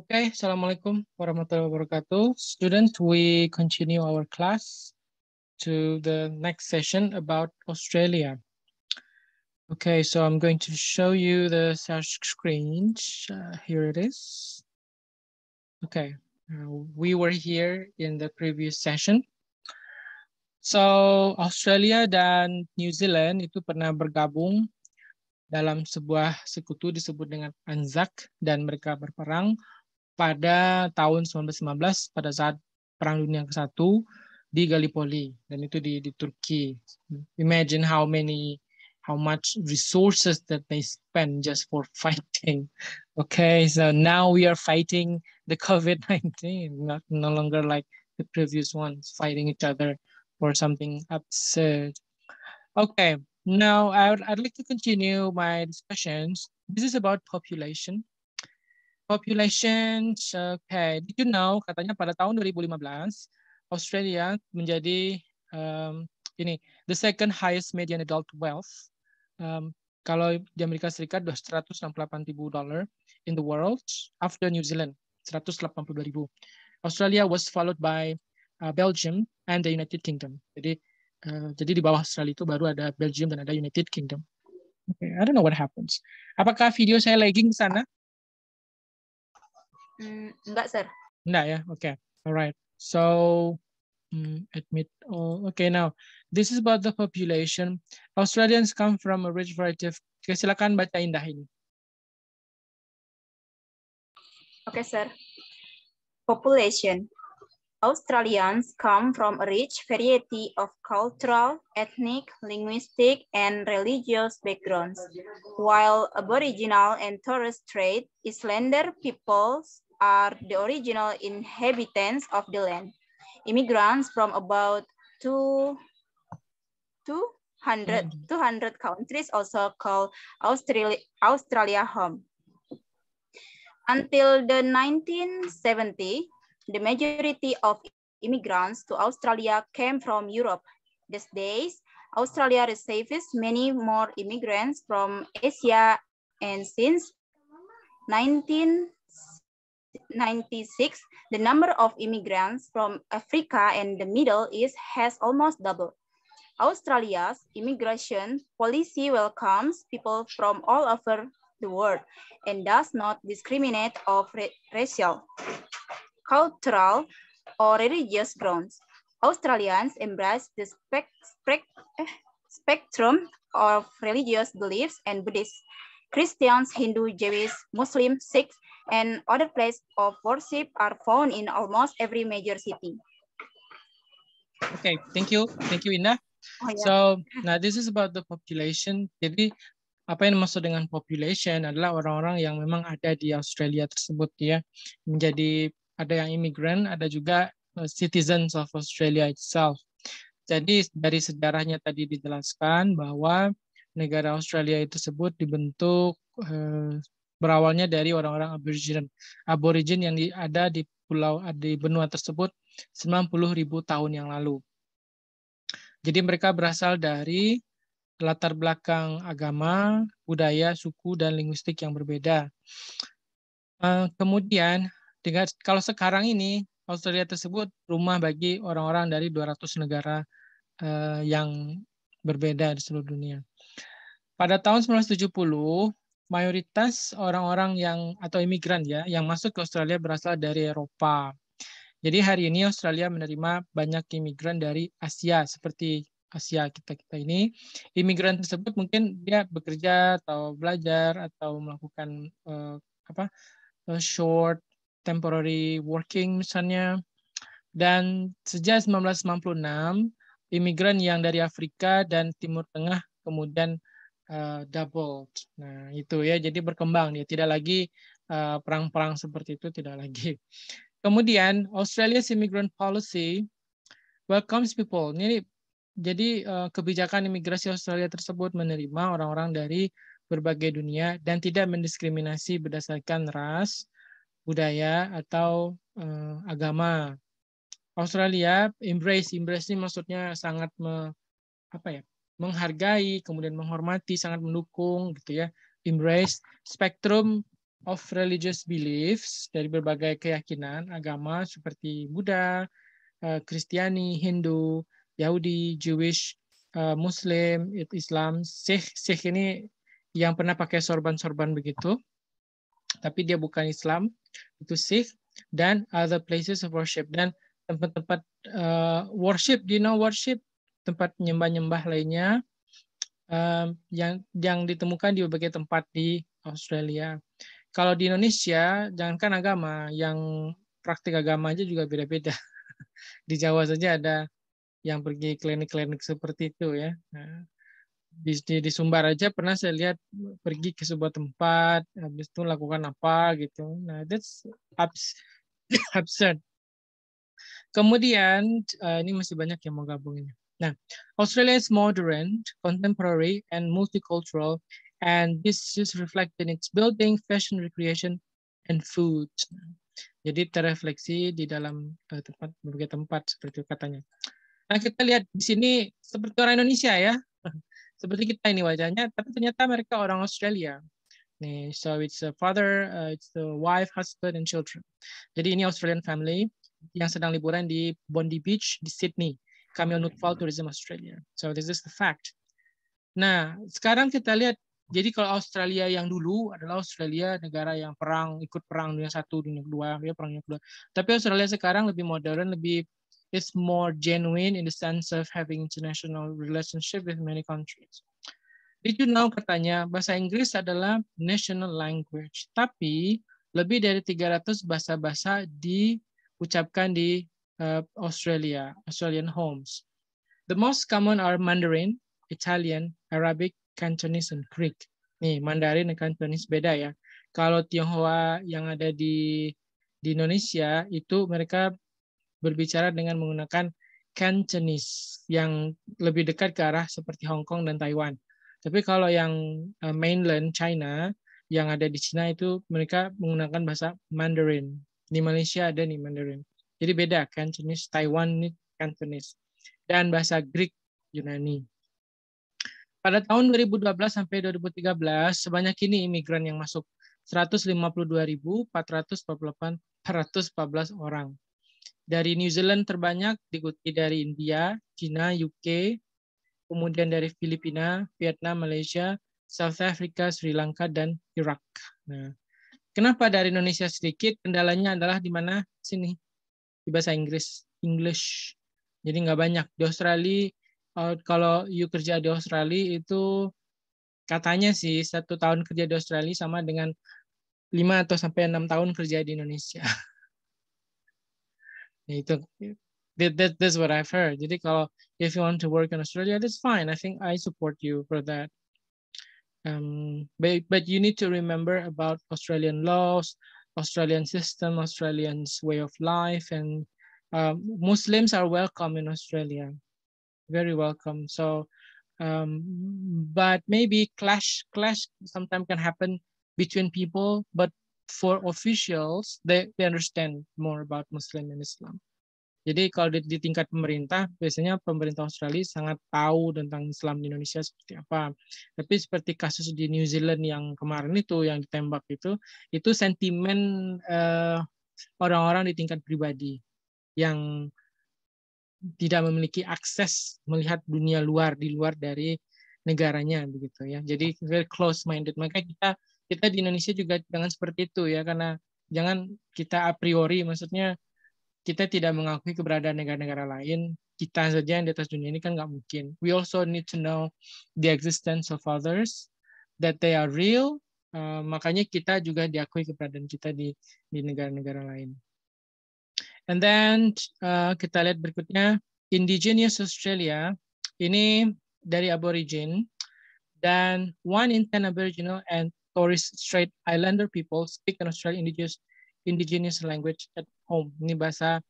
Okay, Assalamualaikum warahmatullahi wabarakatuh. Students, we continue our class to the next session about Australia. Okay, so I'm going to show you the search screen. Uh, here it is. Okay, uh, we were here in the previous session. So, Australia dan New Zealand itu pernah bergabung dalam sebuah sekutu disebut dengan ANZAC dan mereka berperang pada tahun 1915, pada saat Perang Dunia ke-1 di Gallipoli dan itu di di Turki. Imagine how many how much resources that they spend just for fighting. Okay, so now we are fighting the COVID-19, not no longer like the previous ones fighting each other for something absurd. Okay, now I would, I'd like to continue my discussions. This is about population. Population, Okay. Did you know katanya pada tahun 2015 Australia menjadi um, ini the second highest median adult wealth. Um, kalau di Amerika Serikat 168 ribu dollar in the world after New Zealand 182 ribu. Australia was followed by uh, Belgium and the United Kingdom. Jadi uh, jadi di bawah Australia itu baru ada Belgium dan ada United Kingdom. Okay, I don't know what happens. Apakah video saya lagging sana? Mm, enggak, sir. Enggak ya, oke. Okay. All right. So, mm, admit all. Okay, now, this is about the population. Australians come from a rich variety of... Okay, silakan bacain dahin. Okay, sir. Population. Australians come from a rich variety of cultural, ethnic, linguistic, and religious backgrounds, while Aboriginal and Torres Strait Islander peoples are the original inhabitants of the land. Immigrants from about two, 200, mm-hmm. 200 countries, also called Australia, Australia home. Until the 1970, the majority of immigrants to Australia came from Europe. These days, Australia receives many more immigrants from Asia and since 19 1996, the number of immigrants from Africa and the Middle East has almost doubled. Australia's immigration policy welcomes people from all over the world and does not discriminate of racial, cultural, or religious grounds. Australians embrace the spec spec eh, spectrum of religious beliefs and Buddhists, Christians, Hindu, Jewish, Muslim, Sikhs, and other places of worship are found in almost every major city. Okay, thank you. Thank you, Inna. Oh, yeah. So, nah this is about the population. Jadi, apa yang dimaksud dengan population adalah orang-orang yang memang ada di Australia tersebut ya. Menjadi ada yang imigran, ada juga eh, citizens of Australia itself. Jadi dari sejarahnya tadi dijelaskan bahwa negara Australia itu tersebut dibentuk eh, berawalnya dari orang-orang aborigin aborigin yang ada di pulau di benua tersebut 90.000 tahun yang lalu. Jadi mereka berasal dari latar belakang agama, budaya, suku dan linguistik yang berbeda. Eh, kemudian dengan kalau sekarang ini Australia tersebut rumah bagi orang-orang dari 200 negara eh, yang berbeda di seluruh dunia. Pada tahun 1970, mayoritas orang-orang yang atau imigran ya yang masuk ke Australia berasal dari Eropa. Jadi hari ini Australia menerima banyak imigran dari Asia seperti Asia kita kita ini. Imigran tersebut mungkin dia bekerja atau belajar atau melakukan uh, apa eh, short temporary working misalnya. Dan sejak 1996 imigran yang dari Afrika dan Timur Tengah kemudian uh, doubled. Nah, itu ya. Jadi berkembang dia tidak lagi eh, perang-perang uh, seperti itu tidak lagi. Kemudian Australia's immigrant policy welcomes people. Ini jadi uh, kebijakan imigrasi Australia tersebut menerima orang-orang dari berbagai dunia dan tidak mendiskriminasi berdasarkan ras, budaya atau uh, agama. Australia embrace, embrace ini maksudnya sangat me, apa ya? menghargai, kemudian menghormati, sangat mendukung gitu ya, embrace spectrum of religious beliefs dari berbagai keyakinan agama seperti Buddha, eh, Kristiani, Hindu, Yahudi, Jewish, eh, Muslim, Islam, Sikh. Sikh ini yang pernah pakai sorban-sorban begitu, tapi dia bukan Islam, itu Sikh dan other places of worship dan tempat-tempat uh, worship. Do you know worship? tempat nyembah-nyembah lainnya um, yang yang ditemukan di berbagai tempat di Australia. Kalau di Indonesia, jangankan agama, yang praktik agama aja juga beda-beda. di Jawa saja ada yang pergi klinik-klinik seperti itu ya. Nah, di, di, di Sumbar aja pernah saya lihat pergi ke sebuah tempat, habis itu lakukan apa gitu. Nah, that's abs absurd. Kemudian, uh, ini masih banyak yang mau gabungin. Nah, Australia is modern, contemporary, and multicultural, and this is reflected in its building, fashion, recreation, and food. Jadi terrefleksi di dalam eh, tempat berbagai tempat seperti katanya. Nah kita lihat di sini seperti orang Indonesia ya, seperti kita ini wajahnya, tapi ternyata mereka orang Australia. Nih, so it's a father, uh, it's a wife, husband, and children. Jadi ini Australian family yang sedang liburan di Bondi Beach di Sydney. Kamil Nutfall Tourism Australia. So this is the fact. Nah, sekarang kita lihat jadi kalau Australia yang dulu adalah Australia negara yang perang ikut perang dunia satu dunia kedua ya perang dunia kedua tapi Australia sekarang lebih modern lebih it's more genuine in the sense of having international relationship with many countries Did you know katanya bahasa Inggris adalah national language tapi lebih dari 300 bahasa-bahasa diucapkan di uh, Australia, Australian homes. The most common are Mandarin, Italian, Arabic, Cantonese, and Greek. Nih, Mandarin dan Cantonese beda ya. Kalau Tionghoa yang ada di di Indonesia itu mereka berbicara dengan menggunakan Cantonese yang lebih dekat ke arah seperti Hong Kong dan Taiwan. Tapi kalau yang uh, mainland China yang ada di Cina itu mereka menggunakan bahasa Mandarin. Di Malaysia ada nih Mandarin. Jadi beda jenis kan Taiwan ini Cantonese. Dan bahasa Greek Yunani. Pada tahun 2012 sampai 2013, sebanyak ini imigran yang masuk 152.448 orang. Dari New Zealand terbanyak, diikuti dari India, China, UK, kemudian dari Filipina, Vietnam, Malaysia, South Africa, Sri Lanka, dan Irak. Nah, kenapa dari Indonesia sedikit? Kendalanya adalah di mana? Sini, di bahasa Inggris English jadi nggak banyak di Australia uh, kalau you kerja di Australia itu katanya sih satu tahun kerja di Australia sama dengan lima atau sampai enam tahun kerja di Indonesia ya, itu that, that that's what I've heard jadi kalau if you want to work in Australia that's fine I think I support you for that um, but but you need to remember about Australian laws Australian system, Australians' way of life, and um, Muslims are welcome in Australia, very welcome. So, um, but maybe clash clash sometimes can happen between people, but for officials, they, they understand more about Muslim and Islam. Jadi kalau di, di tingkat pemerintah, biasanya pemerintah Australia sangat tahu tentang Islam di Indonesia seperti apa. Tapi seperti kasus di New Zealand yang kemarin itu, yang ditembak itu, itu sentimen orang eh, orang-orang di tingkat pribadi yang tidak memiliki akses melihat dunia luar di luar dari negaranya begitu ya. Jadi very close minded. Maka kita kita di Indonesia juga jangan seperti itu ya karena jangan kita a priori maksudnya kita tidak mengakui keberadaan negara-negara lain, kita saja yang di atas dunia ini kan nggak mungkin. We also need to know the existence of others, that they are real. Uh, makanya kita juga diakui keberadaan kita di di negara-negara lain. And then uh, kita lihat berikutnya Indigenous Australia ini dari aborigin dan one in ten Aboriginal and Torres Strait Islander people speak an Australian Indigenous indigenous language at home. Ini bahasa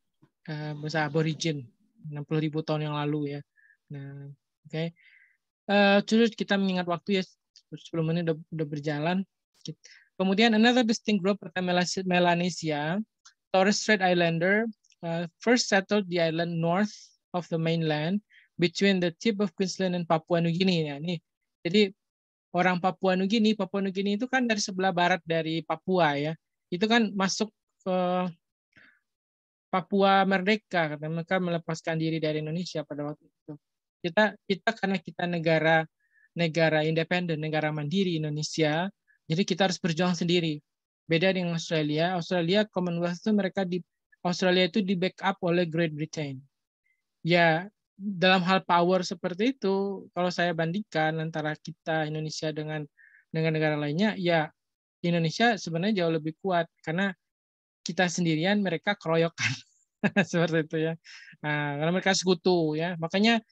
uh, bahasa aborigin 60 ribu tahun yang lalu ya. Nah, oke. Okay. Uh, eh, terus kita mengingat waktu ya 10 menit udah, udah berjalan. Kemudian another distinct group pertama Melanesia, Torres Strait Islander uh, first settled the island north of the mainland between the tip of Queensland and Papua New Guinea. Ya, nah, nih. Jadi orang Papua New Guinea, Papua New Guinea itu kan dari sebelah barat dari Papua ya itu kan masuk ke Papua merdeka karena mereka melepaskan diri dari Indonesia pada waktu itu. Kita kita karena kita negara negara independen, negara mandiri Indonesia, jadi kita harus berjuang sendiri. Beda dengan Australia, Australia Commonwealth itu mereka di Australia itu di backup oleh Great Britain. Ya, dalam hal power seperti itu, kalau saya bandingkan antara kita Indonesia dengan dengan negara lainnya, ya di Indonesia sebenarnya jauh lebih kuat karena kita sendirian mereka keroyokan seperti itu ya nah, karena mereka sekutu ya makanya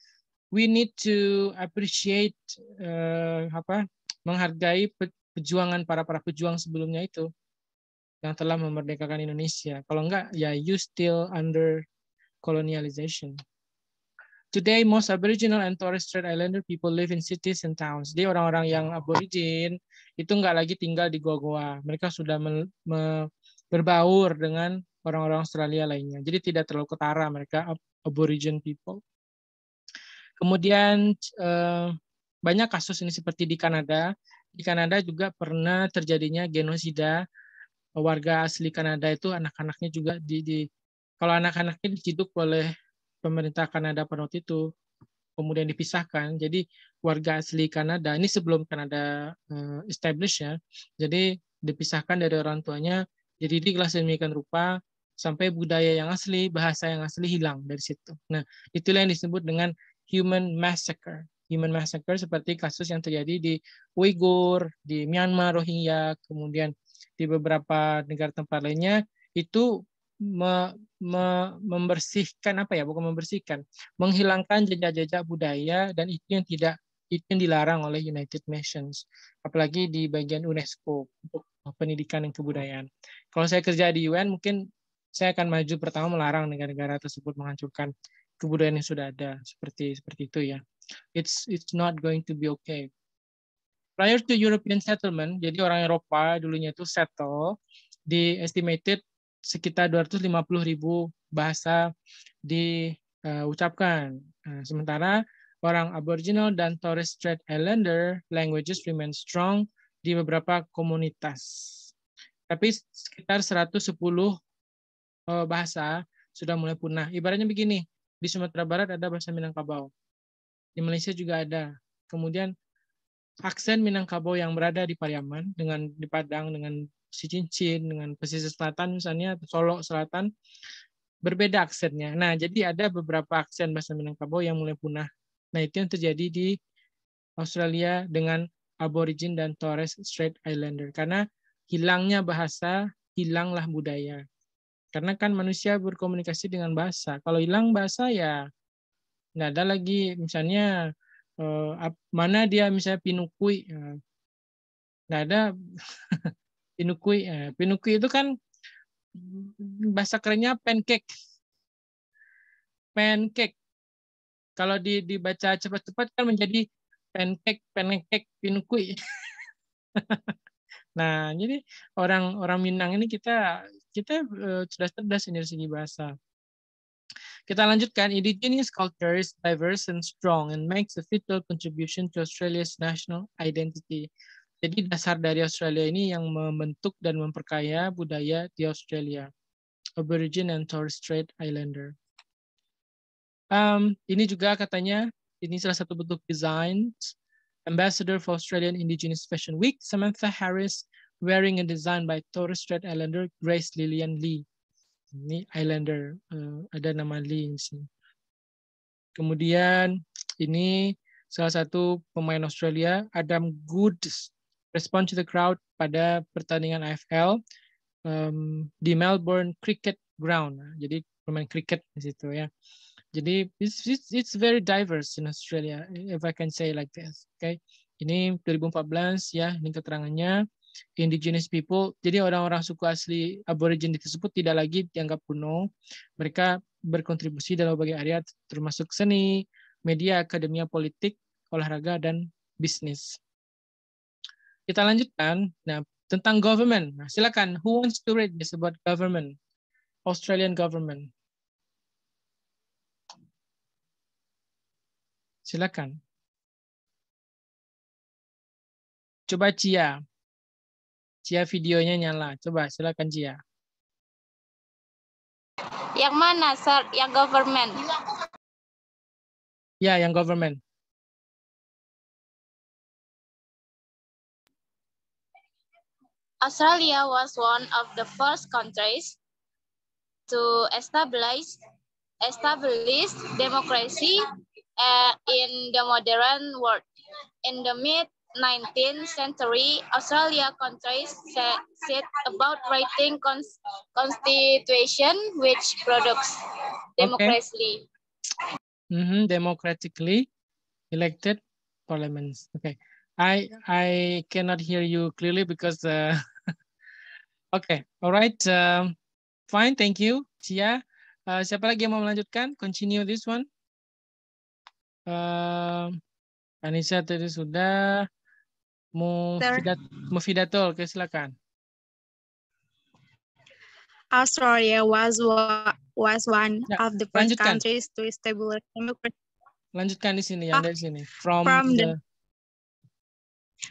we need to appreciate uh, apa menghargai perjuangan para para pejuang sebelumnya itu yang telah memerdekakan Indonesia kalau enggak ya you still under colonialization Today, most Aboriginal and Torres Strait Islander people live in cities and towns. Jadi orang-orang yang aborigin itu nggak lagi tinggal di goa-goa. Mereka sudah me, me, berbaur dengan orang-orang Australia lainnya. Jadi tidak terlalu ketara mereka aborigin people. Kemudian uh, banyak kasus ini seperti di Kanada. Di Kanada juga pernah terjadinya genosida warga asli Kanada itu anak-anaknya juga di, di kalau anak-anaknya diciduk oleh pemerintah Kanada pada waktu itu kemudian dipisahkan. Jadi warga asli Kanada ini sebelum Kanada uh, establish ya. Jadi dipisahkan dari orang tuanya, Jadi kelas sedemikian rupa sampai budaya yang asli, bahasa yang asli hilang dari situ. Nah, itulah yang disebut dengan human massacre. Human massacre seperti kasus yang terjadi di Uighur, di Myanmar, Rohingya, kemudian di beberapa negara tempat lainnya, itu me, me, membersihkan apa ya bukan membersihkan menghilangkan jejak-jejak budaya dan itu yang tidak itu yang dilarang oleh United Nations apalagi di bagian UNESCO untuk pendidikan dan kebudayaan kalau saya kerja di UN mungkin saya akan maju pertama melarang negara-negara tersebut menghancurkan kebudayaan yang sudah ada seperti seperti itu ya it's it's not going to be okay prior to European settlement jadi orang Eropa dulunya itu settle di estimated sekitar 250 ribu bahasa diucapkan. Uh, sementara orang Aboriginal dan Torres Strait Islander languages remain strong di beberapa komunitas. Tapi sekitar 110 e, bahasa sudah mulai punah. Ibaratnya begini, di Sumatera Barat ada bahasa Minangkabau. Di Malaysia juga ada. Kemudian aksen Minangkabau yang berada di Pariaman dengan di Padang dengan si Cincin dengan pesisir selatan misalnya Solo selatan berbeda aksennya. Nah, jadi ada beberapa aksen bahasa Minangkabau yang mulai punah. Nah, itu yang terjadi di Australia dengan Aborigin dan Torres Strait Islander karena hilangnya bahasa, hilanglah budaya. Karena kan manusia berkomunikasi dengan bahasa. Kalau hilang bahasa ya nggak ada lagi misalnya eh, mana dia misalnya pinukui eh, nggak ada pinukui. Eh, pinukui itu kan bahasa kerennya pancake. Pancake. Kalau di, dibaca cepat-cepat kan menjadi pancake, pancake, pinukui. nah, jadi orang orang Minang ini kita kita eh, cerdas-cerdas ini dari segi bahasa. Kita lanjutkan. Indigenous culture is diverse and strong and makes a vital contribution to Australia's national identity. Jadi dasar dari Australia ini yang membentuk dan memperkaya budaya di Australia. Aborigin and Torres Strait Islander. Um, ini juga katanya, ini salah satu bentuk desain. Ambassador for Australian Indigenous Fashion Week, Samantha Harris, wearing a design by Torres Strait Islander Grace Lillian Lee. Ini Islander, uh, ada nama Lee di sini. Kemudian ini salah satu pemain Australia, Adam Goods, Respon to the Crowd pada pertandingan AFL um, di Melbourne Cricket Ground. Jadi bermain cricket di situ ya. Jadi it's, it's, it's very diverse in Australia if I can say like this. Okay. Ini 2014 ya, ini keterangannya indigenous people. Jadi orang-orang suku asli aborigin tersebut tidak lagi dianggap kuno. Mereka berkontribusi dalam berbagai area termasuk seni, media, akademia, politik, olahraga, dan bisnis kita lanjutkan. Nah, tentang government. Nah, silakan. Who wants to read this about government? Australian government. Silakan. Coba Cia. Cia videonya nyala. Coba silakan Cia. Yang mana, Sir? Yang government. Ya, yang government. Australia was one of the first countries to establish, establish democracy uh, in the modern world. In the mid-19th century, Australia countries set about writing cons constitution which products democratically. Okay. Mm -hmm, democratically elected parliaments. Okay. I I cannot hear you clearly because uh, Oke, okay. alright, uh, fine, thank you, Cia. Uh, siapa lagi yang mau melanjutkan? Continue this one. Uh, Anissa tadi sudah. Mufidat, Mufidatul, okay, silakan. Australia was was one yeah. of the first lanjutkan. countries to establish democracy. Lanjutkan di sini, yang ah, dari sini. From, from the, the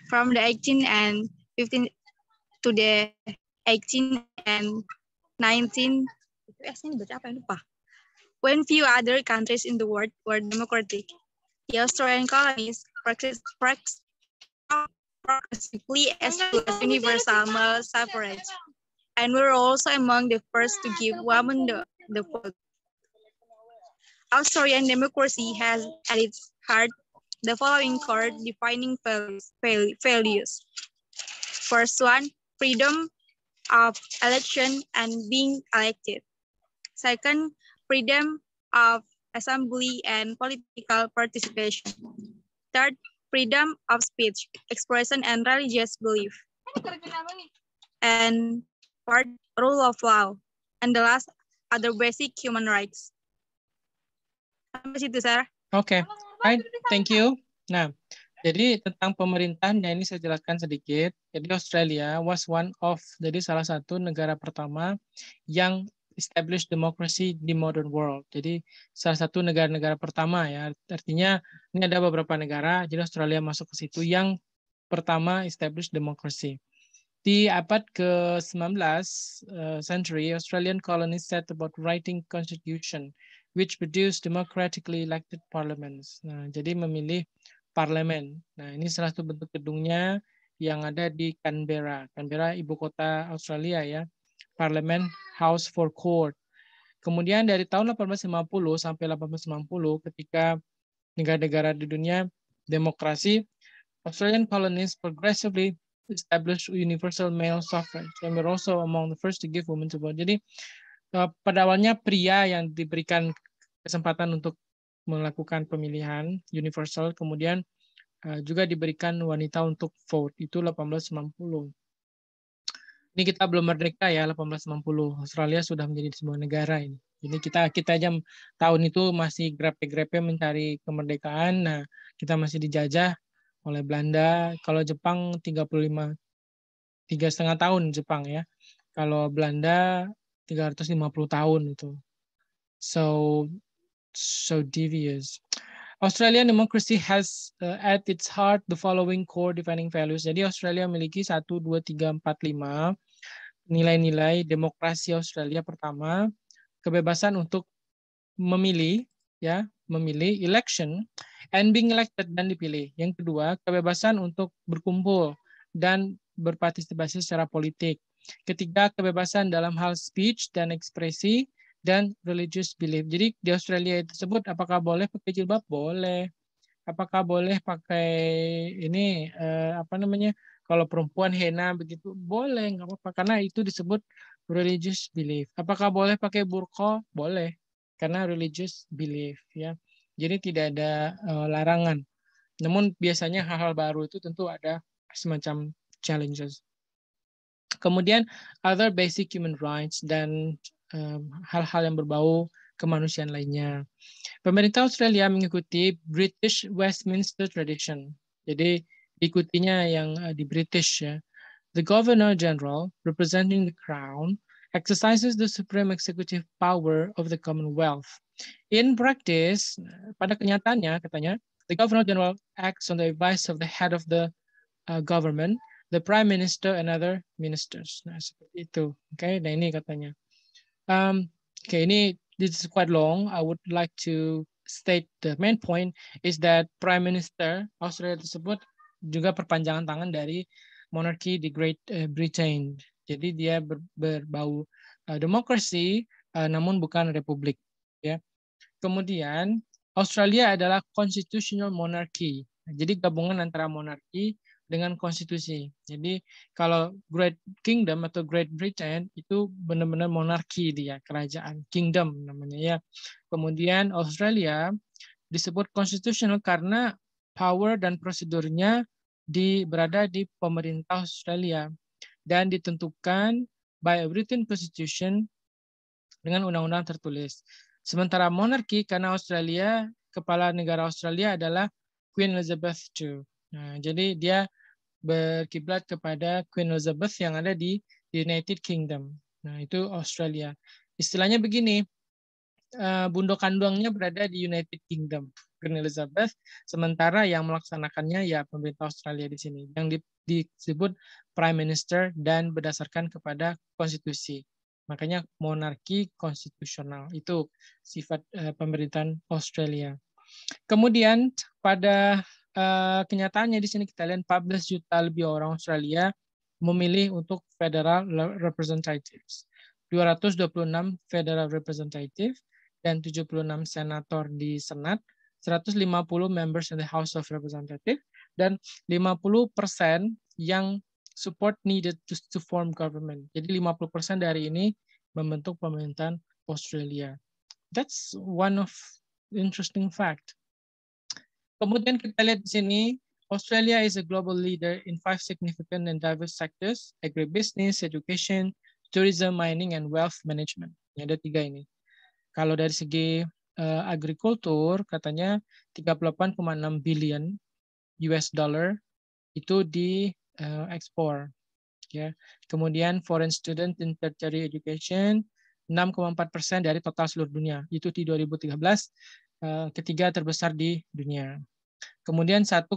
from the 18 and 15 to the 18 and 19 lupa. When few other countries in the world were democratic, the Australian colonies practiced, practically progressively as universal male suffrage, and were also among the first to give women the, the vote. Australian democracy has at its heart the following core defining values. First one, freedom of election and being elected. Second, freedom of assembly and political participation. Third, freedom of speech, expression, and religious belief. And fourth, rule of law. And the last, other basic human rights. Okay. Right. Thank you. Nah, Jadi tentang pemerintahnya ini saya jelaskan sedikit. Jadi Australia was one of, jadi salah satu negara pertama yang establish democracy di modern world. Jadi salah satu negara-negara pertama ya. Artinya ini ada beberapa negara, jadi Australia masuk ke situ yang pertama establish democracy. Di abad ke-19 uh, eh, century, Australian colonies set about writing constitution which produced democratically elected parliaments. Nah, jadi memilih parlemen. Nah, ini salah satu bentuk gedungnya yang ada di Canberra. Canberra ibu kota Australia ya. Parlemen House for Court. Kemudian dari tahun 1850 sampai 1890 ketika negara-negara di dunia demokrasi, Australian colonies progressively established universal male suffrage and were also among the first to give women to vote. Jadi eh, pada awalnya pria yang diberikan kesempatan untuk melakukan pemilihan universal kemudian eh, juga diberikan wanita untuk vote itu 1890 ini kita belum merdeka ya 1890 Australia sudah menjadi sebuah negara ini ini kita kita aja tahun itu masih grepe-grepe mencari kemerdekaan nah kita masih dijajah oleh Belanda kalau Jepang 35 tiga setengah tahun Jepang ya kalau Belanda 350 tahun itu so so devious. Australian democracy has uh, at its heart the following core defining values. Jadi Australia memiliki 1, 2, 3, 4, 5 nilai-nilai demokrasi Australia pertama, kebebasan untuk memilih, ya memilih election and being elected dan dipilih. Yang kedua, kebebasan untuk berkumpul dan berpartisipasi secara politik. Ketiga, kebebasan dalam hal speech dan ekspresi dan religious belief. Jadi di Australia itu tersebut apakah boleh pakai jilbab? Boleh. Apakah boleh pakai ini eh, apa namanya? Kalau perempuan henna begitu boleh nggak apa-apa karena itu disebut religious belief. Apakah boleh pakai burqa? Boleh karena religious belief ya. Jadi tidak ada eh, larangan. Namun biasanya hal-hal baru itu tentu ada semacam challenges. Kemudian other basic human rights dan hal-hal yang berbau kemanusiaan lainnya. Pemerintah Australia mengikuti British Westminster Tradition. Jadi ikutinya yang eh, di British ya. The Governor General representing the Crown exercises the supreme executive power of the Commonwealth. In practice, pada kenyataannya katanya, the Governor General acts on the advice of the head of the uh, government, the Prime Minister and other ministers. Nah, seperti itu. Oke, okay? nah ini katanya. Um, okay, ini this is quite long. I would like to state the main point is that Prime Minister Australia tersebut juga perpanjangan tangan dari monarki di Great eh, Britain. Jadi dia ber, berbau uh, demokrasi uh, namun bukan republik ya. Kemudian Australia adalah constitutional monarchy. Jadi gabungan antara monarki dengan konstitusi. Jadi kalau Great Kingdom atau Great Britain itu benar-benar monarki dia, kerajaan kingdom namanya ya. Kemudian Australia disebut constitutional karena power dan prosedurnya di berada di pemerintah Australia dan ditentukan by a written constitution dengan undang-undang tertulis. Sementara monarki karena Australia kepala negara Australia adalah Queen Elizabeth II. Nah, jadi dia berkiblat kepada Queen Elizabeth yang ada di United Kingdom. Nah, itu Australia. Istilahnya begini, eh, bundo Kanduangnya berada di United Kingdom, Queen Elizabeth, sementara yang melaksanakannya ya pemerintah Australia di sini, yang disebut Prime Minister dan berdasarkan kepada konstitusi. Makanya monarki konstitusional itu sifat eh, pemerintahan Australia. Kemudian pada uh, kenyataannya di sini kita lihat 14 juta lebih orang Australia memilih untuk federal representatives. 226 federal representative dan 76 senator di Senat, 150 members in the House of Representatives dan 50% persen yang support needed to, to form government. Jadi 50% persen dari ini membentuk pemerintahan Australia. That's one of interesting fact. Kemudian kita lihat di sini, Australia is a global leader in five significant and diverse sectors, agribusiness, education, tourism, mining, and wealth management. Ini ada tiga ini. Kalau dari segi uh, agrikultur, katanya 38,6 billion US dollar itu di uh, ekspor. Ya. Kemudian foreign student in tertiary education 6,4 dari total seluruh dunia. Itu di 2013 Eh, ketiga terbesar di dunia. Kemudian 1,6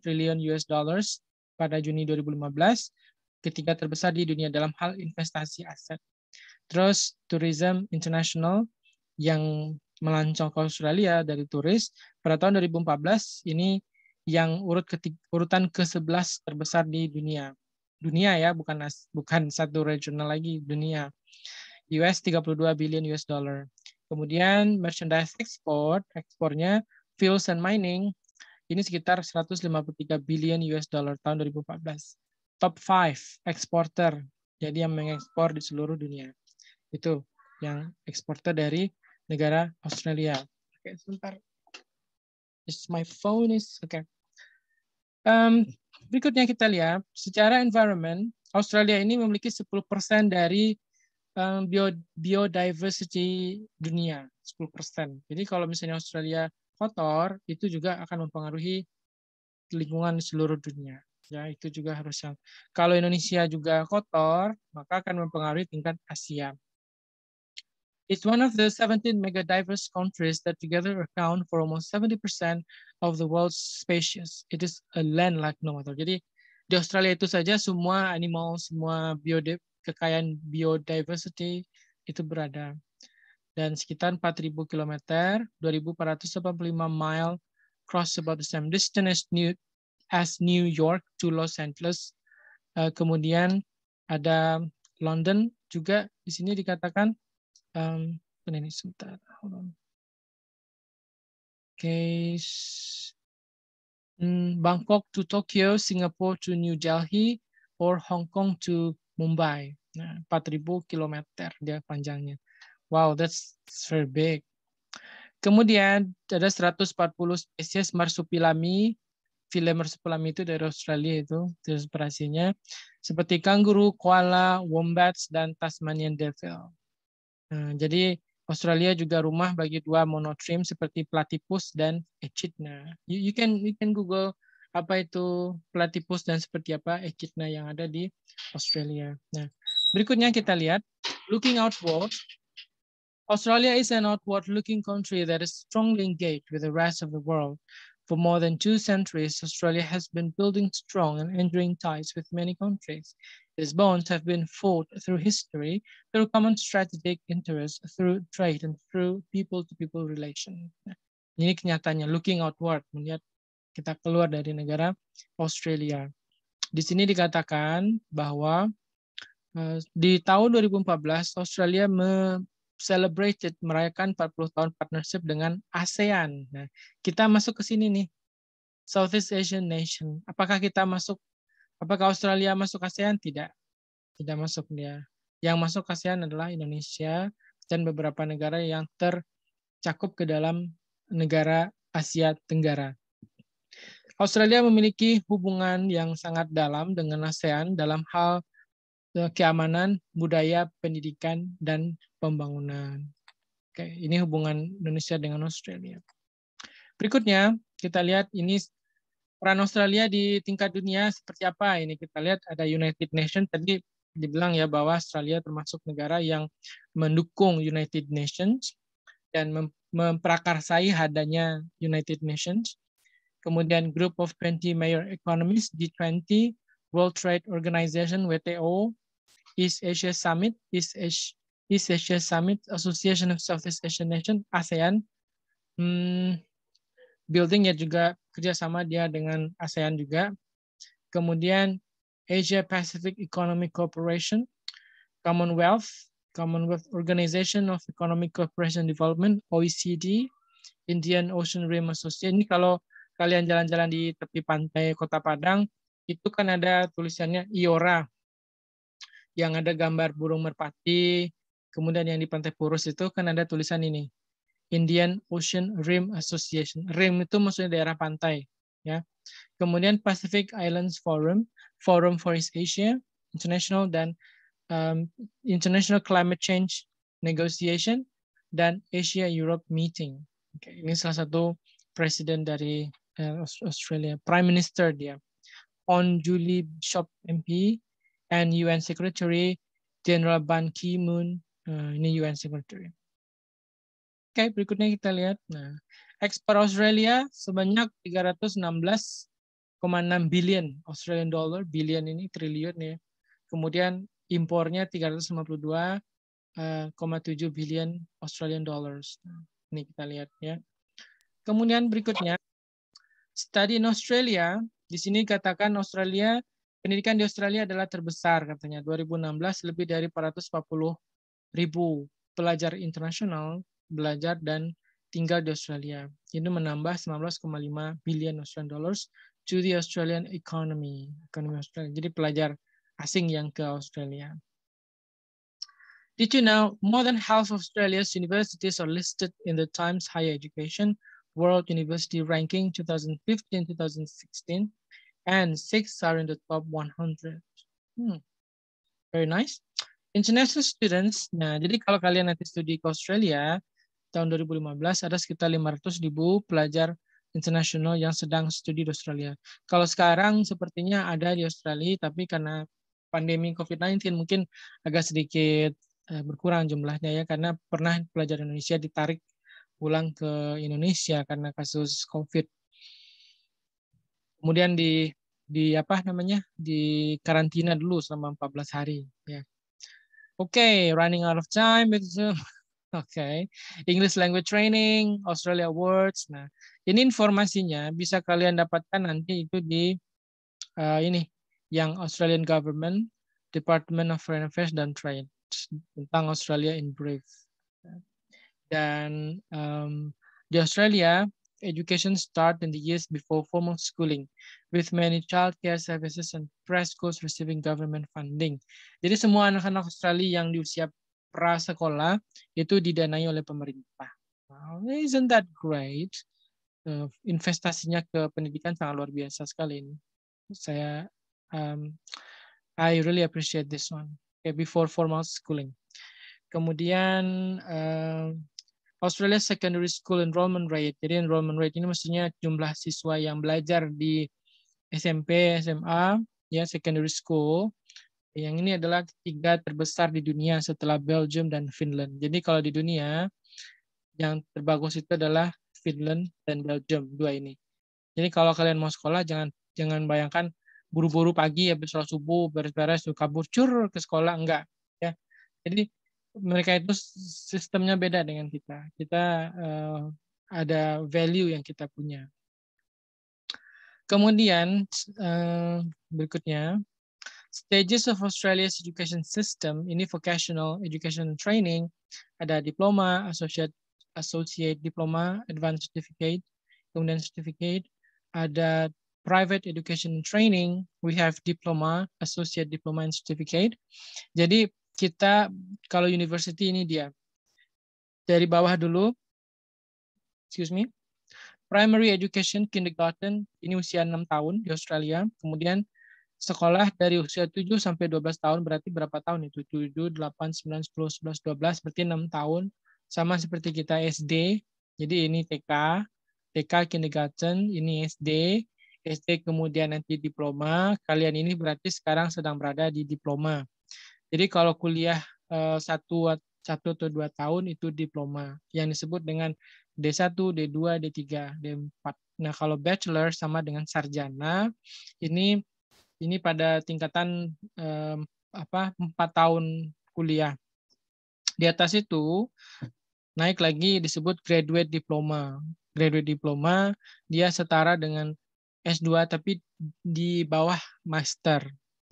triliun US dollars pada Juni 2015, ketiga terbesar di dunia dalam hal investasi aset. Terus Tourism International yang melancong ke Australia dari turis pada tahun 2014 ini yang urut ketiga, urutan ke-11 terbesar di dunia. Dunia ya, bukan bukan satu regional lagi, dunia. US 32 billion US dollar. Kemudian merchandise export, ekspornya fuels and mining, ini sekitar 153 billion US dollar tahun 2014. Top 5 exporter, jadi yang mengekspor di seluruh dunia. Itu yang eksporter dari negara Australia. Oke, okay, sebentar. It's my phone is oke. Okay. Um, berikutnya kita lihat secara environment, Australia ini memiliki 10% dari um, bio, biodiversity dunia 10%. Jadi kalau misalnya Australia kotor, itu juga akan mempengaruhi lingkungan seluruh dunia. Ya, itu juga harus yang kalau Indonesia juga kotor, maka akan mempengaruhi tingkat Asia. It's one of the 17 mega diverse countries that together account for almost 70% of the world's species. It is a land like no other. Jadi di Australia itu saja semua animal, semua biodiversitas kekayaan biodiversity itu berada. Dan sekitar 4.000 km, 2.485 mile cross about the same distance as New, as New York to Los Angeles. Uh, kemudian ada London juga di sini dikatakan um, ini sebentar. Hold on. Okay. Hmm, Bangkok to Tokyo, Singapore to New Delhi, or Hong Kong to Mumbai. Nah, 4.000 km dia panjangnya. Wow, that's very big. Kemudian ada 140 spesies marsupilami. File marsupilami itu dari Australia itu terus desperasinya. Seperti kanguru, koala, wombats, dan Tasmanian devil. Nah, jadi Australia juga rumah bagi dua monotrim seperti platypus dan echidna. You, you can you can Google apa itu platypus dan seperti apa echidna yang ada di Australia. Nah, berikutnya kita lihat looking outward. Australia is an outward-looking country that is strongly engaged with the rest of the world. For more than two centuries, Australia has been building strong and enduring ties with many countries. These bonds have been forged through history, through common strategic interests, through trade, and through people-to-people -people relation. Nah, ini kenyataannya, looking outward, melihat kita keluar dari negara Australia. Di sini dikatakan bahwa eh, di tahun 2014 Australia me celebrated merayakan 40 tahun partnership dengan ASEAN. Nah, kita masuk ke sini nih. Southeast Asian Nation. Apakah kita masuk apakah Australia masuk ASEAN? Tidak. Tidak masuk dia. Yang masuk ASEAN adalah Indonesia dan beberapa negara yang tercakup ke dalam negara Asia Tenggara. Australia memiliki hubungan yang sangat dalam dengan ASEAN dalam hal keamanan, budaya, pendidikan, dan pembangunan. Oke, ini hubungan Indonesia dengan Australia. Berikutnya, kita lihat ini peran Australia di tingkat dunia seperti apa. Ini kita lihat ada United Nations tadi dibilang ya bahwa Australia termasuk negara yang mendukung United Nations dan memperakarsai memprakarsai adanya United Nations kemudian Group of 20 Major Economies, G20, World Trade Organization, WTO, East Asia Summit, East Asia, East Asia Summit, Association of Southeast Asian Nations, ASEAN, hmm, building ya juga kerjasama dia dengan ASEAN juga. Kemudian Asia Pacific Economic Cooperation, Commonwealth, Commonwealth Organization of Economic Cooperation Development, OECD, Indian Ocean Rim Association. Ini kalau kalian jalan-jalan di tepi pantai Kota Padang, itu kan ada tulisannya Iora, yang ada gambar burung merpati, kemudian yang di Pantai Purus itu kan ada tulisan ini, Indian Ocean Rim Association. Rim itu maksudnya daerah pantai. ya. Kemudian Pacific Islands Forum, Forum for East Asia, International, dan um, International Climate Change Negotiation, dan Asia Europe Meeting. Okay, ini salah satu presiden dari Uh, Australia, Prime Minister dia, on Julie Bishop MP, and UN Secretary General Ban Ki-moon, uh, ini UN Secretary. Oke, okay, berikutnya kita lihat. Nah, ekspor Australia sebanyak 316,6 billion Australian dollar, billion ini triliun ya. Kemudian impornya 352,7 uh, billion Australian dollars. Nah, ini kita lihat ya. Kemudian berikutnya study in Australia, di sini katakan Australia, pendidikan di Australia adalah terbesar katanya. 2016 lebih dari 440 ribu pelajar internasional belajar dan tinggal di Australia. Ini menambah 19,5 billion Australian dollars to the Australian economy, ekonomi Australia. Jadi pelajar asing yang ke Australia. Did you know more than half of Australia's universities are listed in the Times Higher Education World University Ranking 2015-2016, and six are in the top 100. Hmm. Very nice. International students, nah jadi kalau kalian nanti studi ke Australia, tahun 2015 ada sekitar 500 ribu pelajar internasional yang sedang studi di Australia. Kalau sekarang sepertinya ada di Australia, tapi karena pandemi COVID-19 mungkin agak sedikit eh, berkurang jumlahnya ya, karena pernah pelajar Indonesia ditarik pulang ke Indonesia karena kasus COVID. Kemudian di di apa namanya di karantina dulu selama 14 hari ya. Oke, okay, running out of time itu. Oke, okay. English language training, Australia words Nah, ini informasinya bisa kalian dapatkan nanti itu di uh, ini yang Australian Government Department of Foreign Affairs dan Trade tentang Australia in brief dan um, di Australia, education start in the years before formal schooling, with many childcare services and preschools receiving government funding. Jadi semua anak-anak Australia yang di usia prasekolah itu didanai oleh pemerintah. Wow, isn't that great? Uh, investasinya ke pendidikan sangat luar biasa sekali ini. Saya um, I really appreciate this one. Okay, before formal schooling. Kemudian um, Australia Secondary School Enrollment Rate. Jadi enrollment rate ini maksudnya jumlah siswa yang belajar di SMP, SMA, ya secondary school. Yang ini adalah ketiga terbesar di dunia setelah Belgium dan Finland. Jadi kalau di dunia yang terbagus itu adalah Finland dan Belgium dua ini. Jadi kalau kalian mau sekolah jangan jangan bayangkan buru-buru pagi ya sholat subuh beres-beres tuh kabur cur ke sekolah enggak ya. Jadi mereka itu sistemnya beda dengan kita. Kita uh, ada value yang kita punya. Kemudian uh, berikutnya stages of Australia's education system ini vocational education training ada diploma, associate associate diploma, advanced certificate, kemudian certificate, ada private education training, we have diploma, associate diploma and certificate. Jadi kita kalau university ini dia dari bawah dulu excuse me primary education kindergarten ini usia 6 tahun di Australia kemudian sekolah dari usia 7 sampai 12 tahun berarti berapa tahun itu 7 8 9 10 11 12 berarti 6 tahun sama seperti kita SD jadi ini TK TK kindergarten ini SD SD kemudian nanti diploma kalian ini berarti sekarang sedang berada di diploma jadi kalau kuliah eh, satu atau dua tahun itu diploma yang disebut dengan D1, D2, D3, D4. Nah, kalau bachelor sama dengan sarjana ini ini pada tingkatan eh, apa 4 tahun kuliah. Di atas itu naik lagi disebut graduate diploma. Graduate diploma dia setara dengan S2 tapi di bawah master.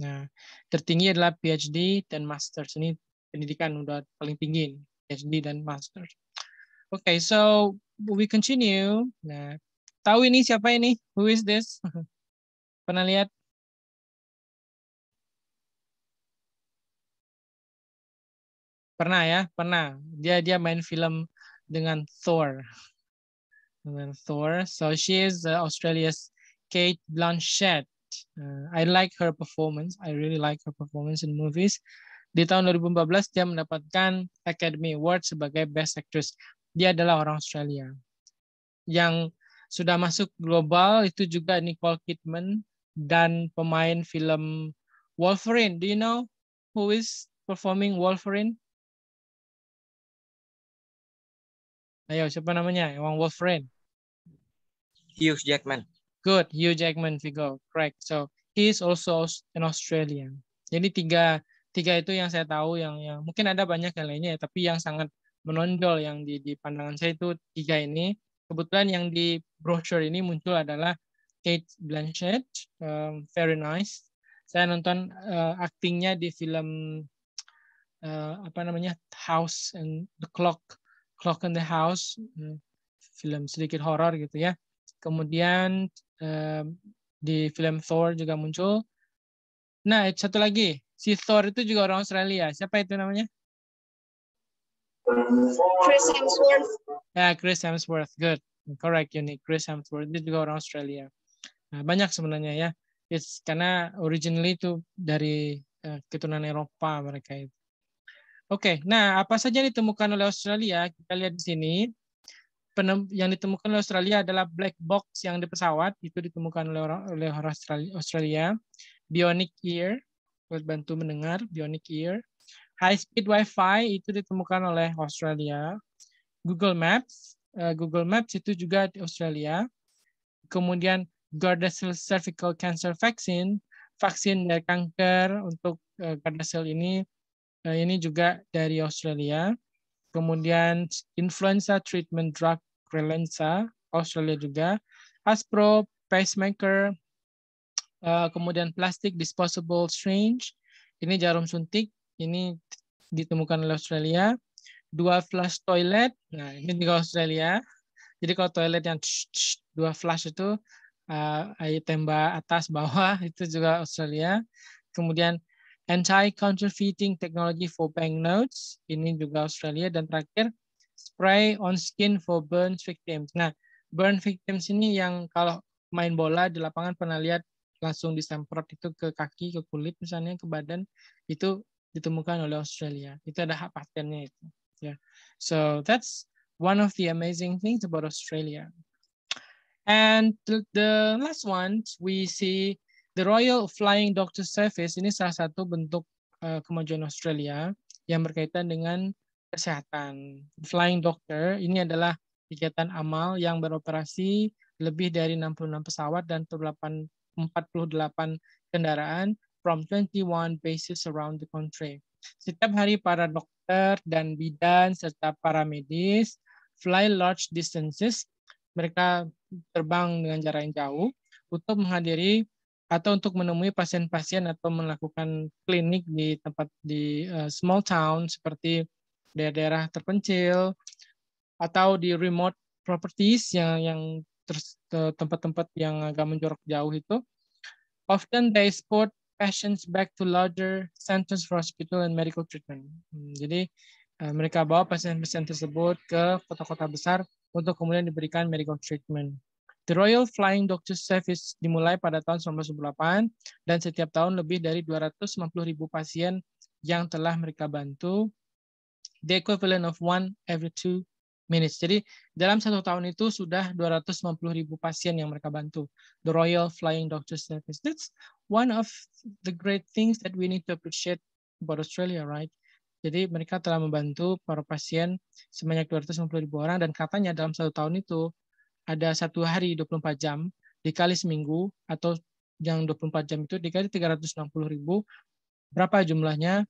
Nah, tertinggi adalah PhD dan master Ini pendidikan udah paling tinggi, PhD dan master Oke, okay, so we continue. Nah, tahu ini siapa ini? Who is this? Pernah lihat? Pernah ya, pernah. Dia dia main film dengan Thor. Dengan Thor. So she is uh, Australia's Kate Blanchett. Uh, I like her performance. I really like her performance in movies. Di tahun 2014 dia mendapatkan Academy Award sebagai Best Actress. Dia adalah orang Australia yang sudah masuk global itu juga Nicole Kidman dan pemain film Wolverine. Do you know who is performing Wolverine? Ayo, siapa namanya? Wang Wolverine. Hugh Jackman. Good, Hugh Jackman, Vigo, correct. So he is also an Australian. Jadi tiga tiga itu yang saya tahu yang yang mungkin ada banyak yang lainnya ya, tapi yang sangat menonjol yang di, di pandangan saya itu tiga ini. Kebetulan yang di brochure ini muncul adalah Kate Blanchett, um, very nice. Saya nonton uh, aktingnya di film uh, apa namanya House and the Clock, Clock and the House, hmm, film sedikit horor gitu ya. Kemudian di film Thor juga muncul. Nah, satu lagi, si Thor itu juga orang Australia. Siapa itu namanya? Chris Hemsworth. Ya, yeah, Chris Hemsworth. Good. Correct, unique. Chris Hemsworth. Dia juga orang Australia. Nah, banyak sebenarnya ya. It's karena originally itu dari uh, keturunan Eropa mereka itu. Oke, okay, nah apa saja ditemukan oleh Australia? Kita lihat di sini penem, yang ditemukan oleh Australia adalah black box yang di pesawat itu ditemukan oleh orang, oleh orang Australia, Australia, bionic ear buat bantu mendengar bionic ear, high speed wifi itu ditemukan oleh Australia, Google Maps, uh, Google Maps itu juga di Australia, kemudian Gardasil cervical cancer vaccine, vaksin dari kanker untuk uh, eh, Gardasil ini uh, ini juga dari Australia kemudian influenza treatment drug Relenza, Australia juga, Aspro, pacemaker, uh, kemudian plastik disposable syringe, ini jarum suntik, ini ditemukan oleh Australia, dua flush toilet, nah ini juga Australia, jadi kalau toilet yang tsh, tsh, dua flush itu uh, air tembak atas bawah itu juga Australia, kemudian anti-counterfeiting technology for banknotes, ini juga Australia, dan terakhir spray on skin for burn victims. Nah, burn victims ini yang kalau main bola di lapangan pernah lihat langsung disemprot itu ke kaki, ke kulit misalnya, ke badan, itu ditemukan oleh Australia. Itu ada hak patennya itu. Yeah. So that's one of the amazing things about Australia. And the last one we see The Royal Flying Doctor Service ini salah satu bentuk uh, kemajuan Australia yang berkaitan dengan kesehatan. Flying Doctor ini adalah kegiatan amal yang beroperasi lebih dari 66 pesawat dan 48 kendaraan from 21 bases around the country. Setiap hari para dokter dan bidan serta para medis fly large distances, mereka terbang dengan jarak yang jauh untuk menghadiri atau untuk menemui pasien-pasien atau melakukan klinik di tempat di uh, small town seperti daerah-daerah terpencil atau di remote properties yang yang tempat-tempat yang agak menjorok jauh itu often they support patients back to larger centers for hospital and medical treatment. Hmm, jadi eh, mereka bawa pasien-pasien tersebut ke kota-kota besar untuk kemudian diberikan medical treatment. The Royal Flying Doctor Service dimulai pada tahun 1998 dan setiap tahun lebih dari 250.000 pasien yang telah mereka bantu. The equivalent of one every two minutes. Jadi dalam satu tahun itu sudah 250.000 pasien yang mereka bantu. The Royal Flying Doctor Service. That's one of the great things that we need to appreciate about Australia, right? Jadi mereka telah membantu para pasien sebanyak 250 orang dan katanya dalam satu tahun itu ada satu hari 24 jam dikali seminggu atau yang 24 jam itu dikali 360 ribu berapa jumlahnya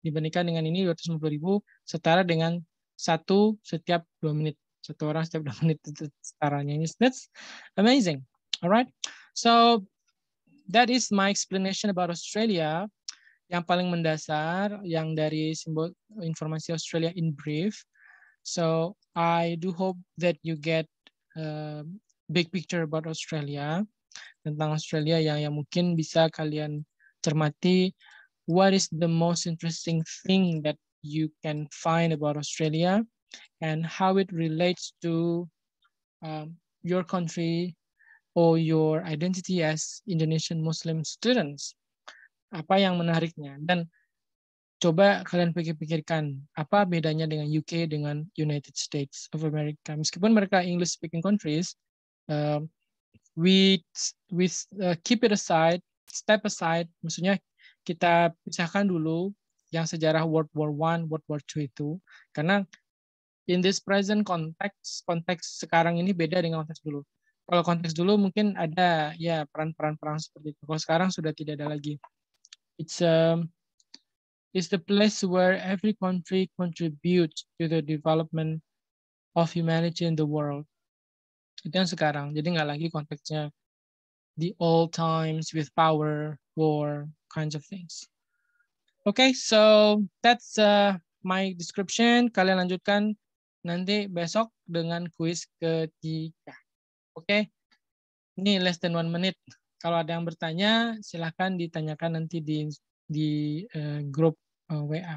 dibandingkan dengan ini 250 ribu setara dengan satu setiap dua menit satu orang setiap dua menit itu setaranya ini that's amazing alright so that is my explanation about Australia yang paling mendasar yang dari simbol informasi Australia in brief so I do hope that you get Eh, big picture about Australia tentang Australia yang yang mungkin bisa kalian cermati what is the most interesting thing that you can find about Australia and how it relates to um, your country or your identity as Indonesian Muslim students apa yang menariknya dan coba kalian pikir-pikirkan apa bedanya dengan UK dengan United States of America. Meskipun mereka English speaking countries, uh, we we uh, keep it aside, step aside, maksudnya kita pisahkan dulu yang sejarah World War One, World War Two itu, karena in this present context, konteks sekarang ini beda dengan konteks dulu. Kalau konteks dulu mungkin ada ya peran-peran perang seperti itu. Kalau sekarang sudah tidak ada lagi. It's um, is the place where every country contributes to the development of humanity in the world. Itu yang sekarang. Jadi nggak lagi konteksnya the old times with power, war, kinds of things. Okay, so that's uh, my description. Kalian lanjutkan nanti besok dengan kuis ketiga. Oke, okay? ini less than one minute. Kalau ada yang bertanya, silahkan ditanyakan nanti di di uh, grup uh, eh, WA. Oke,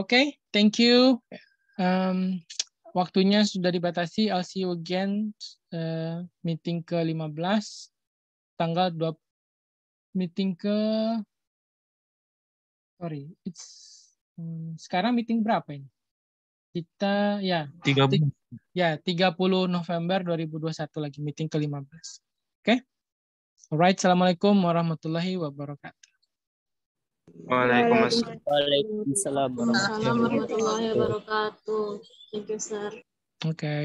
okay, thank you. Um, waktunya sudah dibatasi. I'll see you again uh, meeting ke-15 tanggal 2 meeting ke sorry, it's um, sekarang meeting berapa ini? Kita ya 30 ya 30 November 2021 lagi meeting ke-15. Oke. Okay? Alright, Assalamualaikum warahmatullahi wabarakatuh. Waalaikumsalam. Waalaikumsalam warahmatullahi wabarakatuh. Thank you, sir. Okay.